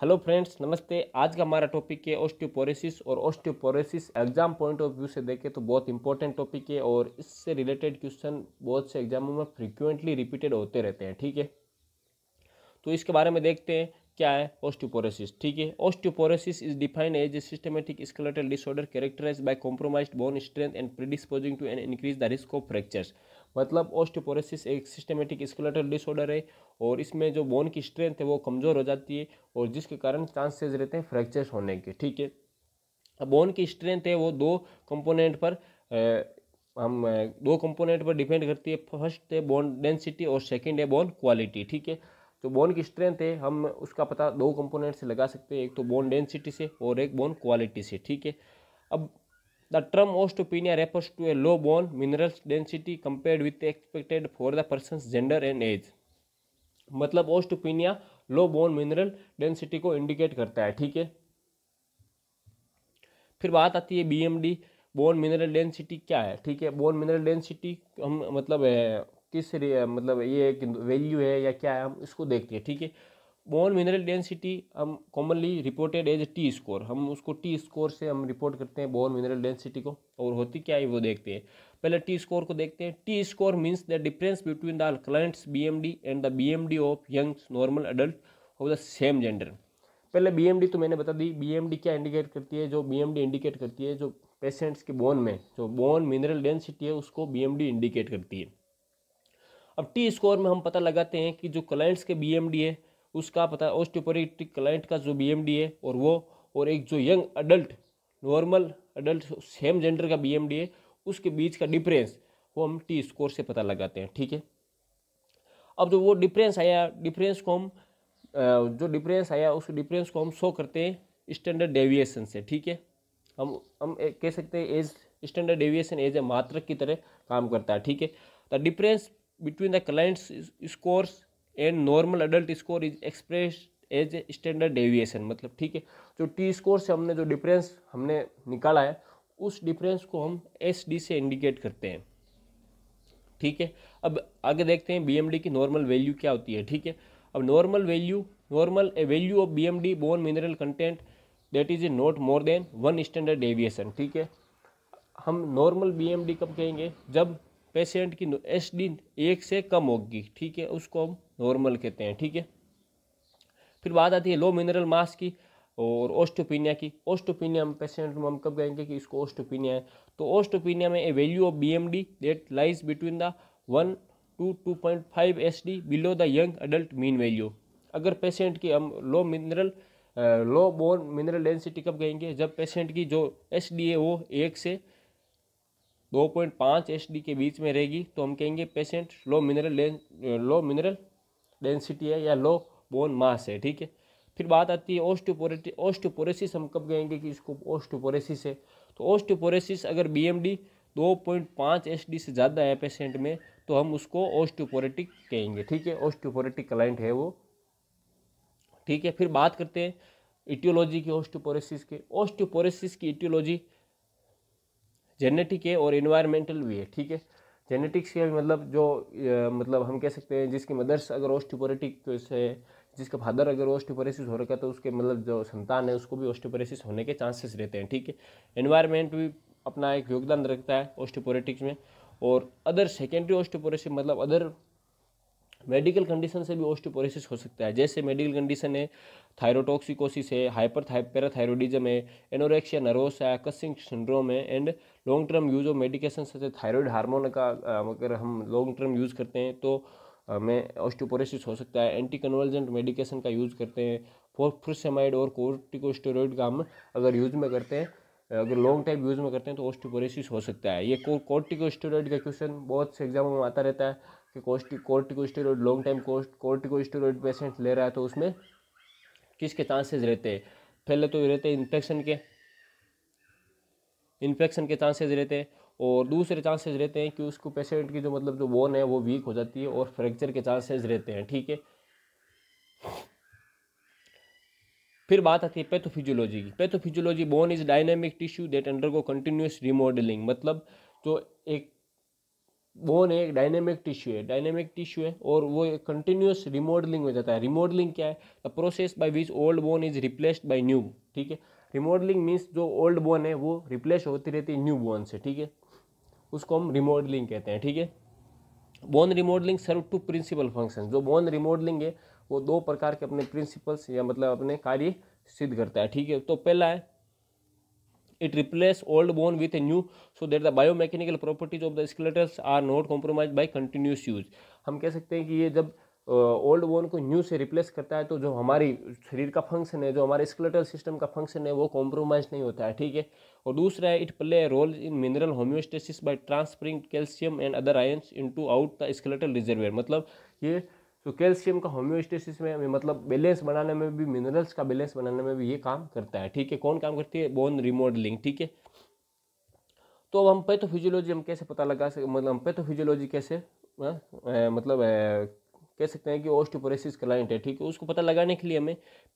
Hello friends नमस्ते आज का हमारा टॉपिक है ऑस्टियोपोरेसिस और osteoporosis exam point of view से देखें तो बहुत इंपॉर्टेंट टॉपिक है और इससे रिलेटेड क्वेश्चन बहुत से एग्जामों में फ्रिक्वेंटली रिपीटेड होते रहते हैं ठीक है तो इसके बारे में देखते हैं क्या है ऑस्टियोपोरोसिस ठीक है osteoporosis is defined as a systematic skeletal disorder characterize by compromised bone strength and predisposing to an increase the risk of fractures मतलब ऑस्टोपोरेसिस एक सिस्टमेटिक स्केलेटल डिसऑर्डर है और इसमें जो बोन की स्ट्रेंथ है वो कमज़ोर हो जाती है और जिसके कारण चांसेस रहते हैं फ्रैक्चर्स होने के ठीक है अब बोन की स्ट्रेंथ है वो दो कंपोनेंट पर ए, हम दो कंपोनेंट पर डिपेंड करती है फर्स्ट है बोन डेंसिटी और सेकंड है बोन क्वालिटी ठीक है तो बोन की स्ट्रेंथ है हम उसका पता दो कंपोनेंट से लगा सकते हैं एक तो बोन डेंसिटी से और एक बोन क्वालिटी से ठीक है अब The term osteopenia refers to a low bone mineral density compared with the expected for the person's gender and age. मतलब osteopenia low bone mineral density को इंडिकेट करता है ठीक है फिर बात आती है बीएमडी बोन मिनरल डेंसिटी क्या है ठीक है बोन मिनरल डेंसिटी हम मतलब है, किस मतलब ये वैल्यू है या क्या है हम इसको देखते हैं ठीक है बोन मिनरल डेंसिटी हम commonly reported as T score हम उसको टी स्कोर से हम रिपोर्ट करते हैं बोन मिनरल डेंसिटी को और होती क्या है वो देखते हैं पहले टी स्कोर को देखते हैं T score means the difference between the clients B M D and the B M D of youngs normal adult of the same gender पहले बी तो मैंने बता दी बी क्या इंडिकेट करती है जो बी इंडिकेट करती है जो पेशेंट्स के बोन में जो बोन मिनरल डेंसिटी है उसको बी इंडिकेट करती है अब टी स्कोर में हम पता लगाते हैं कि जो क्लाइंट्स के बी है उसका पता ऑस्टियोपोरेटिक क्लाइंट का जो बीएमडी है और वो और एक जो young adult normal adult same gender का बीएमडी है उसके बीच का डिफरेंस वो हम टी स्कोर से पता लगाते हैं ठीक है अब जो वो डिफरेंस आया डिफरेंस को हम जो डिफरेंस आया उस डिफरेंस को हम शो करते हैं स्टैंडर्ड डेविएशन से ठीक है हम हम कह सकते हैं as standard deviation as a मात्रक की तरह काम करता है ठीक है the difference between the clients scores and normal adult score is express as a standard deviation मतलब ठीक है जो टी स्कोर से हमने जो डिफरेंस हमने निकाला है उस डिफरेंस को हम एस डी से इंडिकेट करते हैं ठीक है अब आगे देखते हैं बी एम डी की नॉर्मल वैल्यू क्या होती है ठीक है अब normal value normal a value of B M D bone mineral content that is a not more than one standard deviation ठीक है हम नॉर्मल बी एम डी कब कहेंगे जब पेशेंट की एस डी एक से कम होगी ठीक है उसको हम नॉर्मल कहते हैं ठीक है फिर बात आती है लो मिनरल मास की और ओस्टोपिनिया की ओस्टोपिनिया में पेशेंट में हम कब कहेंगे कि इसको ओस्टोपिनिया है तो ओस्टोपिनिया में a value of B M D that lies between the one two two point five S D below the young adult mean value अगर पेशेंट की हम low mineral low bone mineral density कब कहेंगे जब patient की जो S D है वो एक से दो पॉइंट पाँच एच डी के बीच में रहेगी तो हम कहेंगे patient low mineral low mineral density है या लो बोन मास है ठीक है फिर बात आती है ओस्टोपोरेटी ओस्टोपोरेसिस हम कब कहेंगे कि इसको ओस्टोपोरेसिस है तो ओस्टोपोरेसिस अगर पाँच 2.5 डी से ज़्यादा है पेशेंट में तो हम उसको ओस्टोपोरेटिक कहेंगे ठीक है ओस्टोपोरेटिक क्लाइंट है वो ठीक है फिर बात करते हैं इटियोलॉजी की ओस्टोपोरेसिस के ओस्टोपोरेसिस की इटियोलॉजी जेनेटिक है और इन्वायरमेंटल भी है ठीक है जेनेटिक्स के मतलब जो मतलब हम कह सकते हैं जिसकी मदर्स अगर ऑस्टिपोरेटिक तो से जिसका फादर अगर ऑस्टिपोरेसिस हो रखा है तो उसके मतलब जो संतान है उसको भी ऑस्टिपोरेसिस होने के चांसेस रहते हैं ठीक है इन्वायरमेंट भी अपना एक योगदान रखता है ऑस्टिपोरेटिक्स में और अदर सेकेंडरी ऑस्टिपोरेसिस मतलब अदर मेडिकल कंडीशन से भी ऑस्टिपोरेसिस हो सकता है जैसे मेडिकल कंडीशन है थायरोटॉक्सिकोसिस है हाइपर पैराथायरोडिज्म है एनोरेक्सिया नर्वोसा है कसिंग सिंड्रोम है and long term use of medication से थायराइड हार्मोन का अगर हम लॉन्ग टर्म यूज़ करते हैं तो में ऑस्टोपोरेसिस हो सकता है एंटी कन्वर्जेंट मेडिकेशन का यूज़ करते हैं फोरफ्रुसमाइड और कोर्टिकोस्टेरॉइड का हम अगर यूज़ में करते हैं अगर लॉन्ग टाइम यूज़ में करते हैं तो ऑस्टोपोरेसिस हो सकता है ये कोर्टिकोस्टेरॉइड का क्वेश्चन बहुत से एग्जाम में आता रहता है कि कोस्टिक corticosteroid long time corticosteroid patient ले रहा है तो उसमें किसके चांसेस रहते हैं पहले तो रहते हैं इन्फेक्शन के इन्फेक्शन के चांसेज रहते हैं और दूसरे चांसेज रहते हैं कि उसको पेशेंट की जो मतलब जो बोन है वो वीक हो जाती है और फ्रैक्चर के चांसेज रहते हैं ठीक है फिर बात आती है पैथोफिजियोलॉजी की pathophysiology bone is dynamic tissue that undergo continuous remodeling मतलब जो एक बोन है एक डायनेमिक टिश्यू है डायनेमिक टिश्यू है और वो एक कंटिन्यूस रिमॉडलिंग हो जाता है रिमॉडलिंग क्या है the process by which old bone is replaced by new ठीक है रिमॉडलिंग मीन्स जो ओल्ड बोन है वो रिप्लेस होती रहती है न्यू बोन से ठीक है उसको हम रिमॉडलिंग कहते हैं ठीक है bone remodeling serve two principal function जो बोन रिमॉडलिंग है वो दो प्रकार के अपने प्रिंसिपल्स या मतलब अपने कार्य सिद्ध करता है ठीक है तो पहला है it replace old bone with a new so that the biomechanical properties of the skeletons are not compromise by continuous use हम कह सकते हैं कि ये जब ओल्ड बोन को न्यू से रिप्लेस करता है तो जो हमारी शरीर का फंक्शन है जो हमारे स्केलेटल सिस्टम का फंक्शन है वो कॉम्प्रोमाइज़ नहीं होता है ठीक है और दूसरा है it play role in mineral homeostasis by transferring calcium and other in into out the skeletal reservoir मतलब ये जो तो कैल्शियम का होम्योस्टेसिस में मतलब बैलेंस बनाने में भी मिनरल्स का बैलेंस बनाने में भी ये काम करता है ठीक है कौन काम करती है बोन रिमोडलिंग ठीक है तो अब हम पैथोफिजियोलॉजी हम कैसे पता लगा सकते मतलब हम पैथोफिजियोलॉजी कैसे हाँ, मतलब कह सकते हैं कि ऑस्टोपोरेसिस क्लाइंट है ठीक है उसको पता लगाने के लिए हमें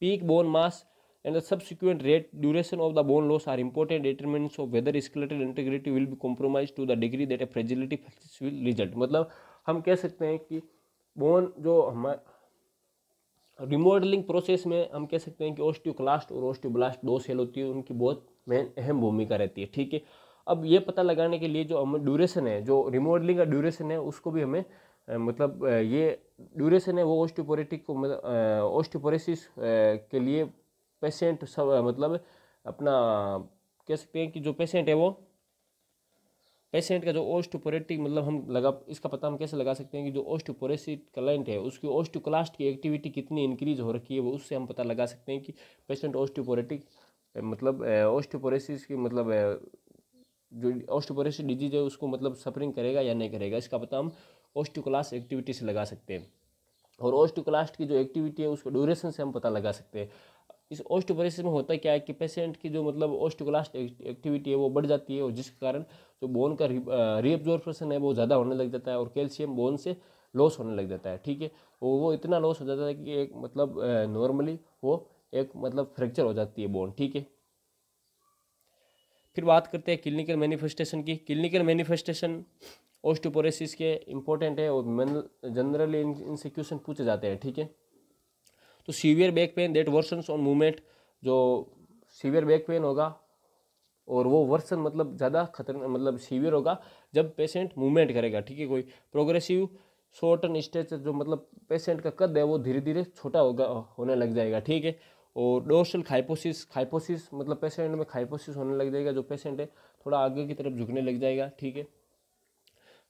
peak bone mass and the subsequent rate duration of the bone loss are important determinants of whether skeletal integrity will be compromise to the degree that a fragility will result मतलब हम कह सकते हैं कि बोन जो हमारे remodelling process में हम कह सकते हैं कि ओस्टियोक्लास्ट और ओस्टियोब्लास्ट दो सेल होती है उनकी बहुत मेन अहम भूमिका रहती है ठीक है अब ये पता लगाने के लिए जो हम ड्यूरेशन है जो रिमॉडलिंग का ड्यूरेशन है उसको भी हमें मतलब ये ड्यूरेशन है वो ओस्टोपोरेटिक को मतलब ऑस्टियोपोरेसिस के लिए पेशेंट सब मतलब अपना कह सकते हैं कि जो पेशेंट है वो पेशेंट का जो ओस्टोपोरेटिक मतलब हम लगा इसका पता हम कैसे लगा सकते हैं कि जो ओस्टोपोरेसिट क्लाइंट है उसकी ओस्टोक्लास्ट की एक्टिविटी कितनी इंक्रीज हो रखी है वो उससे हम पता लगा सकते हैं कि पेशेंट ओस्टोपोरेटिक मतलब ओस्टोपोरेसिस की मतलब जो ऑस्टोपोरेसिस डिजीज है उसको मतलब सफरिंग करेगा या नहीं करेगा इसका पता हम क्लास एक्टिविटी से लगा सकते हैं और क्लास्ट की जो एक्टिविटी है उसको ड्यूरेशन से हम पता लगा सकते हैं इस ओस्टोपोरेसिस में होता क्या है कि पेशेंट की जो मतलब क्लास्ट एक्टिविटी है वो बढ़ जाती है और जिसके कारण जो बोन का रीअब्जॉर्बेशन है वो ज़्यादा होने लग जाता है और कैल्शियम बोन से लॉस होने लग जाता है ठीक है और वो इतना लॉस हो जाता है कि एक मतलब नॉर्मली वो एक मतलब फ्रैक्चर हो जाती है बोन ठीक है फिर बात करते हैं क्लिनिकल मैनिफेस्टेशन की क्लिनिकल मैनिफेस्टेशन ऑस्टोपोरेसिस के इंपॉर्टेंट है और जनरली इनसे क्वेश्चन पूछे जाते हैं ठीक है थीके? तो severe back pain that worsen on movement जो सीवियर बैक पेन होगा और वो वर्सन मतलब ज़्यादा खतरनाक मतलब सीवियर होगा जब पेशेंट मूवमेंट करेगा ठीक है कोई प्रोग्रेसिव शॉर्टन स्टेज जो मतलब पेशेंट का कद है वो धीरे धीरे छोटा होगा होने लग जाएगा ठीक है और डोर्सल खाइपोसिस खाइपोसिस मतलब पेशेंट में खाइपोसिस होने लग जाएगा जो पेशेंट है थोड़ा आगे की तरफ झुकने लग जाएगा ठीक है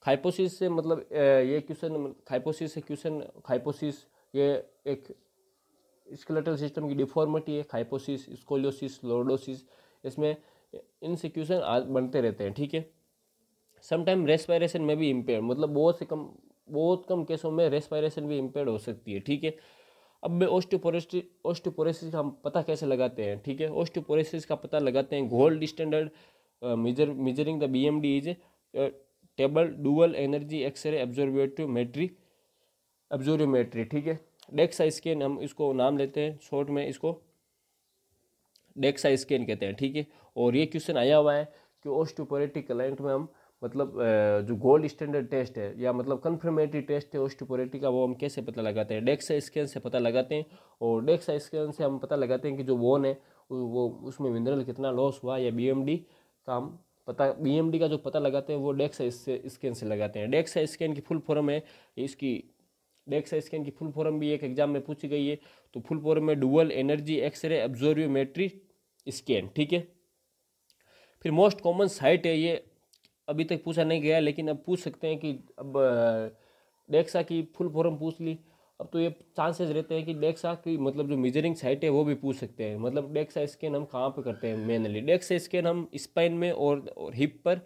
खाइपोसिस से मतलब ये क्वेश्चन खाइपोसिस से क्वेश्चन खाइपोसिस ये एक स्केलेटल सिस्टम की डिफॉर्मिटी है खाइपोसिस स्कोलियोसिस लोडोसिस इसमें इनसे क्वेश्चन बनते रहते हैं ठीक है समटाइम रेस्पायरेशन में भी इम्पेयर मतलब बहुत से कम बहुत कम केसों में रेस्पायरेशन भी इम्पेयर हो सकती है ठीक है अब मैं ऑस्टियोपोरेसिस ओस्टोपोरेसिस का हम पता कैसे लगाते हैं ठीक है ओस्टोपोरेसिस का पता लगाते हैं gold standard major measuring the B M D is table dual energy x-ray absorptiometry absorptiometry ठीक है डेक्सा स्कैन हम इसको नाम लेते हैं शॉर्ट में इसको डेक्सा स्कैन कहते हैं ठीक है और ये क्वेश्चन आया हुआ है कि ओस्टोपोरेटिक क्लाइंट में हम मतलब जो गोल्ड स्टैंडर्ड टेस्ट है या मतलब कन्फर्मेटरी टेस्ट है ओस्टोपोरेटी का वो हम कैसे पता लगाते हैं डेक्सा स्कैन से पता लगाते हैं और डेक्सा स्कैन से हम पता लगाते हैं कि जो वोन है वो उसमें मिनरल कितना लॉस हुआ या बी का हम पता बी का जो पता लगाते हैं वो डेक्सा स्कैन से लगाते हैं डेक्सा स्कैन की फुल फॉर्म है इसकी डेक्सा स्कैन की फुल फॉर्म भी एक एग्जाम में पूछी गई है तो फुल फॉर्म है dual energy x-ray absorptiometry scan ठीक है फिर मोस्ट कॉमन साइट है ये अभी तक पूछा नहीं गया लेकिन अब पूछ सकते हैं कि अब डेक्सा की फुल फॉर्म पूछ ली अब तो ये चांसेस रहते हैं कि डेक्सा की मतलब जो मेजरिंग साइट है वो भी पूछ सकते हैं मतलब डेक्सा स्कैन हम कहाँ पर करते हैं मेनली डेक्सा स्कैन हम स्पाइन में और, और हिप पर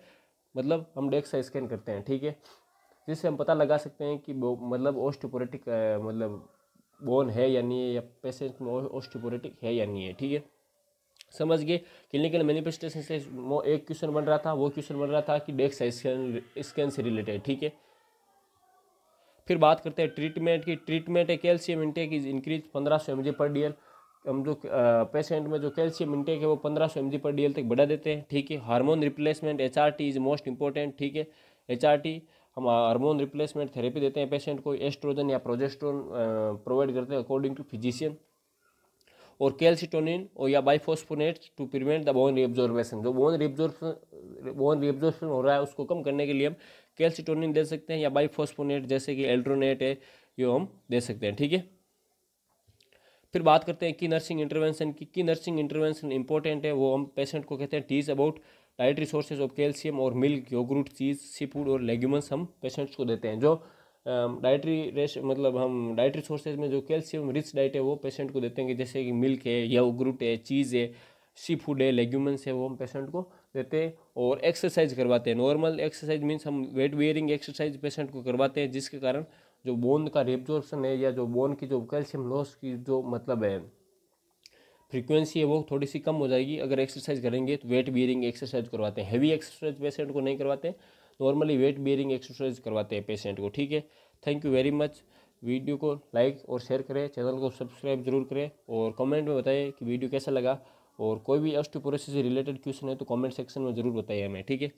मतलब हम डेक्सा स्कैन करते हैं ठीक है जिससे हम पता लगा सकते हैं कि मतलब ऑस्टोपोरेटिक मतलब बोन है या नहीं है या पेशेंट में ऑस्टोपोरेटिक है या नहीं है ठीक है समझ गए क्लिनिकल मैनिफेस्टेशन से वो एक क्वेश्चन बन रहा था वो क्वेश्चन बन रहा था कि डेक्स स्कैन स्कैन से रिलेटेड ठीक है फिर बात करते हैं ट्रीटमेंट की ट्रीटमेंट है कैल्शियम इंटेक इज इंक्रीज पंद्रह सौ एम पर डी हम जो पेशेंट में जो कैल्शियम इंटेक है वो पंद्रह सौ एम पर डी तक बढ़ा देते हैं ठीक है hormone replacement H is most important ठीक है एच हम हार्मोन रिप्लेसमेंट थेरेपी देते हैं पेशेंट को एस्ट्रोजन या प्रोजेस्ट्रोन प्रोवाइड करते हैं अकॉर्डिंग टू फिजिशियन और कैल्सिटोनिन और या bisphosphonate to prevent the bone reabsorption जो बोन रिब्जॉर्ब बोन रिब्जॉर्बेशन हो रहा है उसको कम करने के लिए हम कैल्सिटोनिन दे सकते हैं या बाइफोस्फोनेट जैसे कि एल्ड्रोनेट है ये हम दे सकते हैं ठीक है फिर बात करते हैं कि नर्सिंग इंटरवेंशन की कि नर्सिंग इंटरवेंशन इंपॉर्टेंट है वो हम पेशेंट को कहते हैं teach about diet resources of calcium और milk yogurt cheese seafood और लेग्यूमस हम पेशेंट्स को देते हैं जो डाइट्री रेश मतलब हम डाइट्री सोर्सेज में जो कैल्शियम रिच डाइट है वो पेशेंट को देते हैं जैसे कि मिल्क है या उग्रूट है चीज़ है सी फूड है लेग्यूमेंट्स है वो हम पेशेंट को देते हैं और एक्सरसाइज करवाते हैं नॉर्मल एक्सरसाइज मीन्स हम वेट वेयरिंग एक्सरसाइज पेशेंट को करवाते हैं जिसके कारण जो बोन का रिब्जॉर्प्शन है या जो बोन की जो कैल्शियम लॉस की जो मतलब है फ्रीक्वेंसी है वो थोड़ी सी कम हो जाएगी अगर एक्सरसाइज करेंगे तो वेट बियरिंग एक्सरसाइज करवाते हैं हैवी एक्सरसाइज पेशेंट को नहीं करवाते हैं नॉर्मली वेट बियरिंग एक्सरसाइज करवाते हैं पेशेंट को ठीक है thank you very much video को लाइक और शेयर करें चैनल को सब्सक्राइब जरूर करें और कमेंट में बताएं कि वीडियो कैसा लगा और कोई भी ऑस्टियोपोरोसिस से रिलेटेड क्वेश्चन है तो कमेंट सेक्शन में ज़रूर बताइए हमें ठीक है